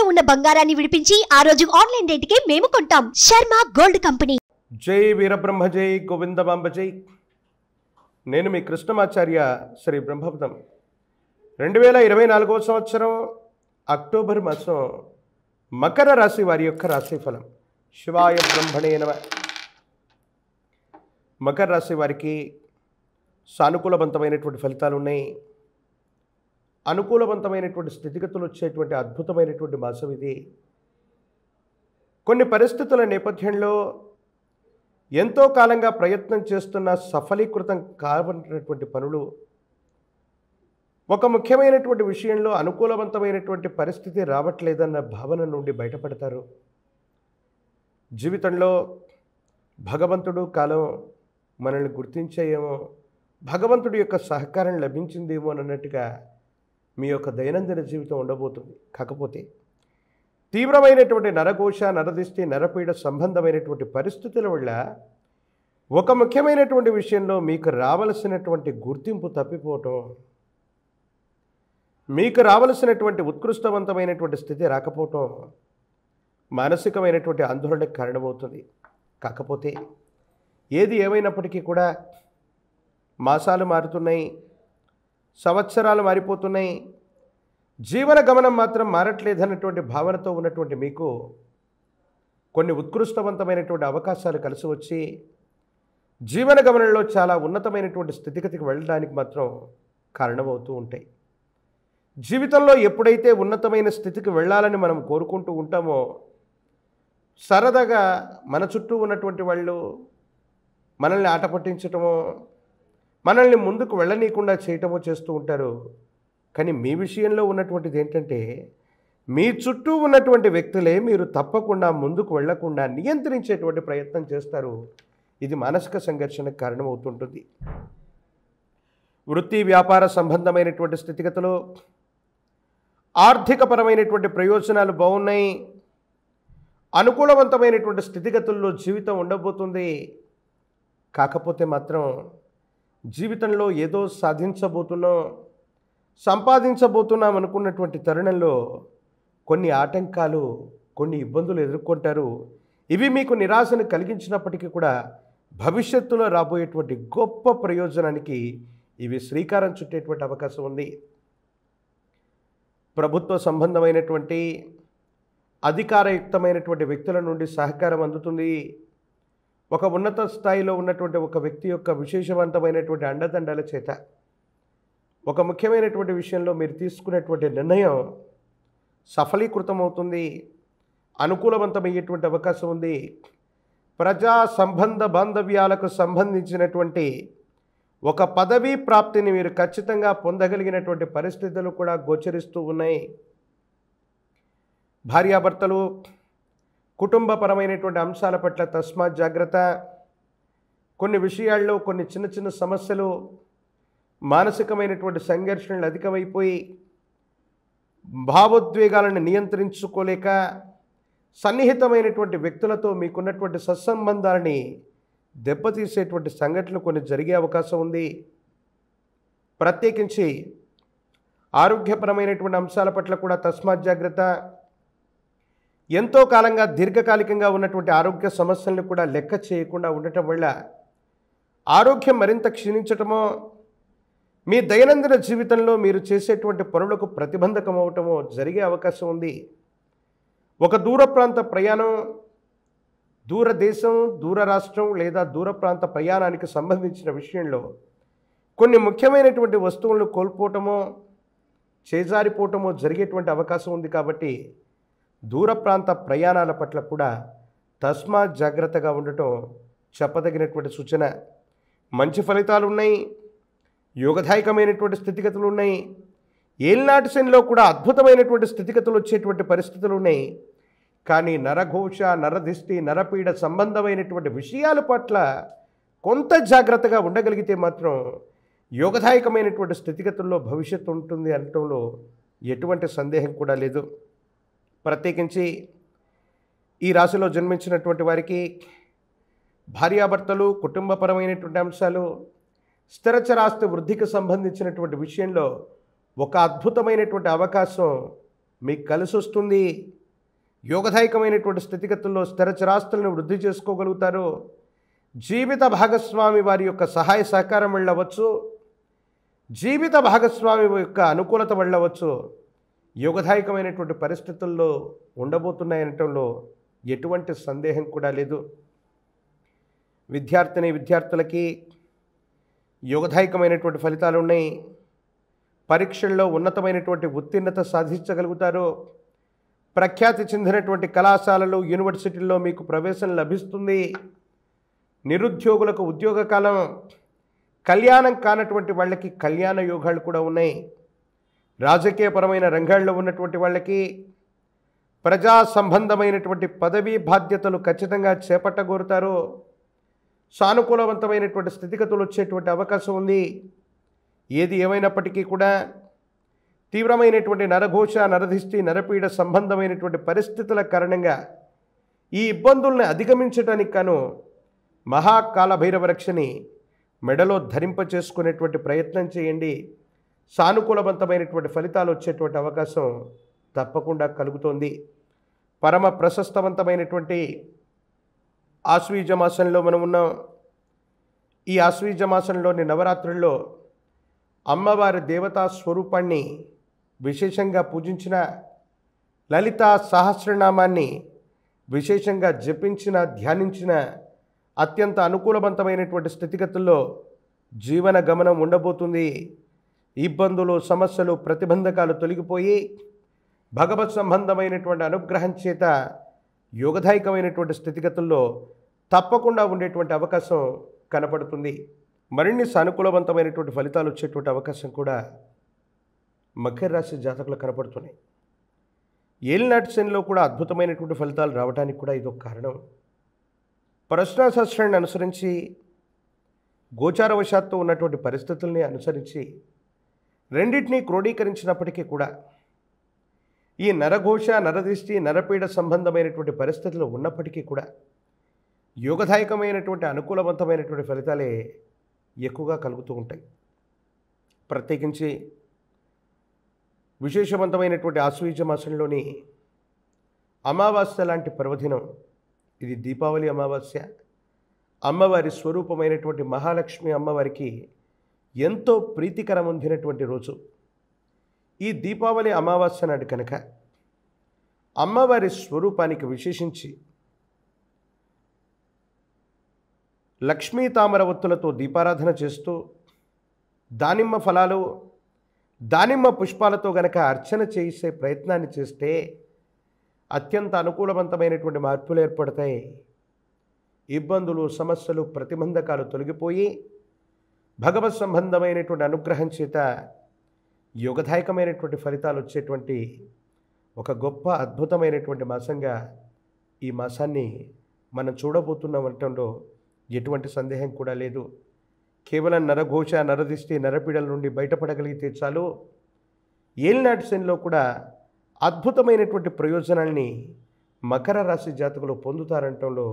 ఇంట్లో ఉన్న బంగారాన్ని విడిపించి ఆ రోజు ఆన్లైన్ రేటుకే మేము కొంటాం శర్మ గోల్డ్ కంపెనీ జై వీరబ్రహ్మ జై గోవింద జై నేను మీ కృష్ణమాచార్య శ్రీ బ్రహ్మపుతం రెండు వేల ఇరవై నాలుగవ సంవత్సరం అక్టోబర్ మాసం మకర రాశి వారి యొక్క రాశిఫలం శివాయ బ్రహ్మణే నమ మకర రాశి వారికి సానుకూలవంతమైనటువంటి ఫలితాలు ఉన్నాయి అనుకూలవంతమైనటువంటి స్థితిగతులు వచ్చేటువంటి అద్భుతమైనటువంటి మాసం ఇది కొన్ని పరిస్థితుల నేపథ్యంలో ఎంతో కాలంగా ప్రయత్నం చేస్తున్న సఫలీకృతం కావనటువంటి పనులు ఒక ముఖ్యమైనటువంటి విషయంలో అనుకూలవంతమైనటువంటి పరిస్థితి రావట్లేదన్న భావన నుండి బయటపడతారు జీవితంలో భగవంతుడు కాలం మనల్ని గుర్తించేయేమో భగవంతుడి యొక్క సహకారం లభించిందేమో అన్నట్టుగా మీ యొక్క దైనందిన జీవితం ఉండబోతుంది కాకపోతే తీవ్రమైనటువంటి నరఘోష నరదిష్టి నరపీడ సంబంధమైనటువంటి పరిస్థితుల వల్ల ఒక ముఖ్యమైనటువంటి విషయంలో మీకు రావలసినటువంటి గుర్తింపు తప్పిపోవటం మీకు రావలసినటువంటి ఉత్కృష్టవంతమైనటువంటి స్థితి రాకపోవటం మానసికమైనటువంటి ఆందోళనకు కారణమవుతుంది కాకపోతే ఏది ఏమైనప్పటికీ కూడా మాసాలు మారుతున్నాయి సంవత్సరాలు మారిపోతున్నాయి జీవన గమనం మాత్రం మారట్లేదన్నటువంటి భావనతో ఉన్నటువంటి మీకు కొన్ని ఉత్కృష్టవంతమైనటువంటి అవకాశాలు కలిసి వచ్చి జీవన గమనంలో చాలా ఉన్నతమైనటువంటి స్థితిగతికి వెళ్ళడానికి మాత్రం కారణమవుతూ ఉంటాయి జీవితంలో ఎప్పుడైతే ఉన్నతమైన స్థితికి వెళ్ళాలని మనం కోరుకుంటూ ఉంటామో సరదాగా మన చుట్టూ ఉన్నటువంటి వాళ్ళు మనల్ని ఆట పట్టించటమో మనల్ని ముందుకు వెళ్ళనీయకుండా చేయటమో చేస్తూ ఉంటారు కానీ మీ విషయంలో ఉన్నటువంటిది ఏంటంటే మీ చుట్టూ ఉన్నటువంటి వ్యక్తులే మీరు తప్పకుండా ముందుకు వెళ్లకుండా నియంత్రించేటువంటి ప్రయత్నం చేస్తారు ఇది మానసిక సంఘర్షణకు కారణమవుతుంటుంది వృత్తి వ్యాపార సంబంధమైనటువంటి స్థితిగతులు ఆర్థికపరమైనటువంటి ప్రయోజనాలు బాగున్నాయి అనుకూలవంతమైనటువంటి స్థితిగతుల్లో జీవితం ఉండబోతుంది కాకపోతే మాత్రం జీవితంలో ఏదో సాధించబోతున్నాం సంపాదించబోతున్నాం అనుకున్నటువంటి తరుణంలో కొన్ని ఆటంకాలు కొన్ని ఇబ్బందులు ఎదుర్కొంటారు ఇవి మీకు నిరాశను కలిగించినప్పటికీ కూడా భవిష్యత్తులో రాబోయేటువంటి గొప్ప ప్రయోజనానికి ఇవి శ్రీకారం చుట్టేటువంటి అవకాశం ఉంది ప్రభుత్వ సంబంధమైనటువంటి అధికారయుక్తమైనటువంటి వ్యక్తుల నుండి సహకారం అందుతుంది ఒక ఉన్నత స్థాయిలో ఉన్నటువంటి ఒక వ్యక్తి యొక్క విశేషవంతమైనటువంటి అండదండల చేత ఒక ముఖ్యమైనటువంటి విషయంలో మీరు తీసుకునేటువంటి నిర్ణయం సఫలీకృతం అవుతుంది అనుకూలవంతమయ్యేటువంటి అవకాశం ఉంది ప్రజా సంబంధ బాంధవ్యాలకు సంబంధించినటువంటి ఒక పదవీ ప్రాప్తిని మీరు ఖచ్చితంగా పొందగలిగినటువంటి పరిస్థితులు కూడా గోచరిస్తూ ఉన్నాయి భార్యాభర్తలు కుటుంబపరమైనటువంటి అంశాల పట్ల తస్మాత్ జాగ్రత్త కొన్ని విషయాల్లో కొన్ని చిన్న చిన్న సమస్యలు మానసికమైనటువంటి సంఘర్షణలు అధికమైపోయి భావోద్వేగాలను నియంత్రించుకోలేక సన్నిహితమైనటువంటి వ్యక్తులతో మీకున్నటువంటి సత్సంబంధాలని దెబ్బతీసేటువంటి సంఘటనలు కొన్ని జరిగే అవకాశం ఉంది ప్రత్యేకించి ఆరోగ్యపరమైనటువంటి అంశాల పట్ల కూడా తస్మాత్ జాగ్రత్త ఎంతో కాలంగా దీర్ఘకాలికంగా ఉన్నటువంటి ఆరోగ్య సమస్యలను కూడా లెక్క చేయకుండా ఉండటం వల్ల ఆరోగ్యం మరింత క్షీణించటమో మీ దైనందిన జీవితంలో మీరు చేసేటువంటి పనులకు ప్రతిబంధకం అవటమో జరిగే అవకాశం ఉంది ఒక దూర ప్రాంత ప్రయాణం దూరదేశం దూర రాష్ట్రం లేదా దూర ప్రాంత ప్రయాణానికి సంబంధించిన విషయంలో కొన్ని ముఖ్యమైనటువంటి వస్తువులను కోల్పోవటమో చేజారిపోవటమో జరిగేటువంటి అవకాశం ఉంది కాబట్టి దూర ప్రాంత ప్రయాణాల పట్ల కూడా తస్మా జాగ్రత్తగా ఉండటం చెప్పదగినటువంటి సూచన మంచి ఫలితాలు ఉన్నాయి యోగదాయకమైనటువంటి స్థితిగతులు ఉన్నాయి ఏలినాటి శనిలో కూడా అద్భుతమైనటువంటి స్థితిగతులు వచ్చేటువంటి పరిస్థితులు ఉన్నాయి కానీ నరఘోష నరదిష్టి నరపీడ సంబంధమైనటువంటి విషయాల పట్ల కొంత జాగ్రత్తగా ఉండగలిగితే మాత్రం యోగదాయకమైనటువంటి స్థితిగతుల్లో భవిష్యత్తు ఉంటుంది అనటంలో ఎటువంటి సందేహం కూడా లేదు ప్రత్యేకించి ఈ రాశిలో జన్మించినటువంటి వారికి భార్యాభర్తలు కుటుంబపరమైనటువంటి అంశాలు స్థిరచరాస్తి వృద్ధికి సంబంధించినటువంటి విషయంలో ఒక అద్భుతమైనటువంటి అవకాశం మీకు కలిసి వస్తుంది యోగదాయకమైనటువంటి స్థితిగతుల్లో స్థిరచరాస్తులను వృద్ధి చేసుకోగలుగుతారు జీవిత భాగస్వామి వారి యొక్క సహాయ సహకారం వెళ్ళవచ్చు జీవిత భాగస్వామి యొక్క అనుకూలత వెళ్ళవచ్చు యోగదాయకమైనటువంటి పరిస్థితుల్లో ఉండబోతున్నాయనటంలో ఎటువంటి సందేహం కూడా లేదు విద్యార్థిని విద్యార్థులకి యోగదాయకమైనటువంటి ఫలితాలు ఉన్నాయి పరీక్షల్లో ఉన్నతమైనటువంటి ఉత్తీర్ణత సాధించగలుగుతారు ప్రఖ్యాతి చెందినటువంటి కళాశాలలు యూనివర్సిటీల్లో మీకు ప్రవేశం లభిస్తుంది నిరుద్యోగులకు ఉద్యోగ కాలం కళ్యాణం కానటువంటి వాళ్ళకి కళ్యాణ యోగాలు కూడా ఉన్నాయి రాజకీయపరమైన రంగాల్లో ఉన్నటువంటి వాళ్ళకి ప్రజా సంబంధమైనటువంటి పదవీ బాధ్యతలు ఖచ్చితంగా చేపట్టగోరుతారు సానుకూలవంతమైనటువంటి స్థితిగతులు వచ్చేటువంటి అవకాశం ఉంది ఏది ఏమైనప్పటికీ కూడా తీవ్రమైనటువంటి నరఘోష నరధిష్టి నరపీడ సంబంధమైనటువంటి పరిస్థితుల కారణంగా ఈ ఇబ్బందుల్ని అధిగమించడానికి కాను మహాకాలభైరవ రక్షని మెడలో ధరింప చేసుకునేటువంటి ప్రయత్నం చేయండి సానుకూలవంతమైనటువంటి ఫలితాలు వచ్చేటువంటి అవకాశం తప్పకుండా కలుగుతోంది పరమ ప్రశస్తవంతమైనటువంటి ఆశ్వీజ మాసంలో మనం ఉన్నాం ఈ ఆశ్వీజ మాసంలోని నవరాత్రుల్లో అమ్మవారి దేవతా స్వరూపాన్ని విశేషంగా పూజించిన లలిత సహస్రనామాన్ని విశేషంగా జపించిన ధ్యానించిన అత్యంత అనుకూలవంతమైనటువంటి స్థితిగతుల్లో జీవన గమనం ఉండబోతుంది ఇబ్బందులు సమస్యలు ప్రతిబంధకాలు తొలగిపోయి భగవత్ సంబంధమైనటువంటి అనుగ్రహం చేత యోగదాయకమైనటువంటి స్థితిగతుల్లో తప్పకుండా ఉండేటువంటి అవకాశం కనపడుతుంది మరిన్ని సానుకూలవంతమైనటువంటి ఫలితాలు వచ్చేటువంటి అవకాశం కూడా మకర రాశి జాతకులు కనపడుతున్నాయి ఏలినాటి శనిలో కూడా అద్భుతమైనటువంటి ఫలితాలు రావడానికి కూడా ఇదొక కారణం ప్రశ్నాశాస్త్రాన్ని అనుసరించి గోచారవశాత్తు ఉన్నటువంటి పరిస్థితుల్ని అనుసరించి రెండింటినీ క్రోడీకరించినప్పటికీ కూడా ఈ నరఘోష నరదృష్టి నరపీడ సంబంధమైనటువంటి పరిస్థితులు ఉన్నప్పటికీ కూడా యోగదాయకమైనటువంటి అనుకూలవంతమైనటువంటి ఫలితాలే ఎక్కువగా కలుగుతూ ఉంటాయి ప్రత్యేకించి విశేషవంతమైనటువంటి ఆశ్వీజ మాసంలోని అమావాస్య లాంటి పర్వదినం ఇది దీపావళి అమావాస్య అమ్మవారి స్వరూపమైనటువంటి మహాలక్ష్మి అమ్మవారికి ఎంతో ప్రీతికరం అందినటువంటి రోజు ఈ దీపావళి అమావాస్య నాడు కనుక అమ్మవారి స్వరూపానికి విశేషించి లక్ష్మీ ఒత్తులతో దీపారాధన చేస్తూ దానిమ్మ ఫలాలు దానిమ్మ పుష్పాలతో గనక అర్చన చేసే ప్రయత్నాన్ని చేస్తే అత్యంత అనుకూలవంతమైనటువంటి మార్పులు ఏర్పడతాయి ఇబ్బందులు సమస్యలు ప్రతిబంధకాలు తొలగిపోయి భగవత్ సంబంధమైనటువంటి అనుగ్రహం చేత యోగదాయకమైనటువంటి ఫలితాలు వచ్చేటువంటి ఒక గొప్ప అద్భుతమైనటువంటి మాసంగా ఈ మాసాన్ని మనం చూడబోతున్నటంలో ఎటువంటి సందేహం కూడా లేదు కేవలం నరఘోష నరదిష్టి నరపీడల నుండి బయటపడగలిగితే చాలు ఏలినాటి శనిలో కూడా అద్భుతమైనటువంటి ప్రయోజనాల్ని మకర రాశి జాతకులు పొందుతారంటంలో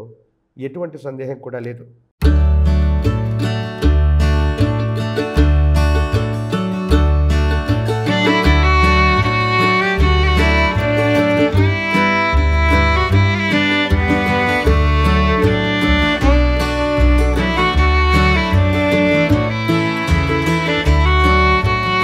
ఎటువంటి సందేహం కూడా లేదు